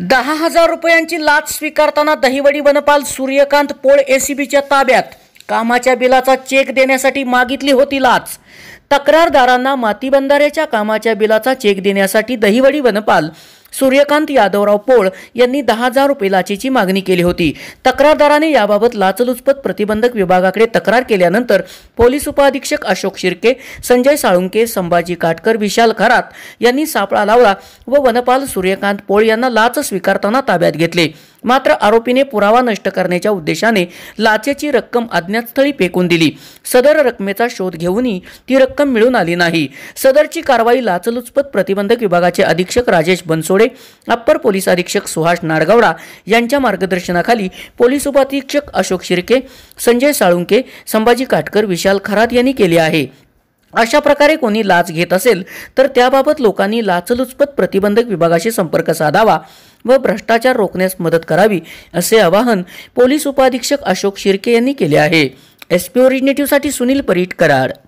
दहा हजार रुपयांची लाच स्वीकारताना दहिवडी वनपाल सूर्यकांत पोळ एसीबीच्या ताब्यात कामाच्या बिलाचा चेक देण्यासाठी मागितली होती लाच तक्रारदारांना माती कामाच्या बिलाचा चेक देण्यासाठी दहिवडी वनपाल सूर्यकांत यादवराव पोळ यांनी दहा हजार रुपये लाचेची मागणी केली होती तक्रारदाराने याबाबत लाचलुचपत प्रतिबंधक विभागाकडे तक्रार केल्यानंतर पोलीस उपअधीक्षक अशोक शिर्के संजय साळुंके संभाजी काटकर विशाल खरात यांनी सापळा लावला व वनपाल सूर्यकांत पोळ यांना लाच स्वीकारताना ताब्यात घेतले मात्र आरोपीने पुरावा नष्ट करण्याच्या उद्देशाने लाचेची रक्कम अज्ञातस्थळी फेकून दिली सदर रकमेचा शोध घेऊनही ती रक्कम मिळून आली नाही सदरची कारवाई लाचलुचपत प्रतिबंधक विभागाचे अधीक्षक राजेश बनसोडे अप्पर पोलीस अधीक्षक सुहास नाडगावडा यांच्या मार्गदर्शनाखाली पोलीस उपाधीक्षक अशोक शिर्के संजय साळुंके संभाजी काटकर विशाल खरात यांनी केली आहे अशा प्रकारे कोणी लाच घेत असेल तर त्याबाबत लोकांनी लाचलुचपत प्रतिबंधक विभागाशी संपर्क साधावा व भ्रष्टाचार रोखण्यास मदत करावी असे आवाहन पोलीस उपाधीक्षक अशोक शिर्के यांनी केले आहे एस पी ओरिजिनेटिव्हसाठी सुनील परीट कराड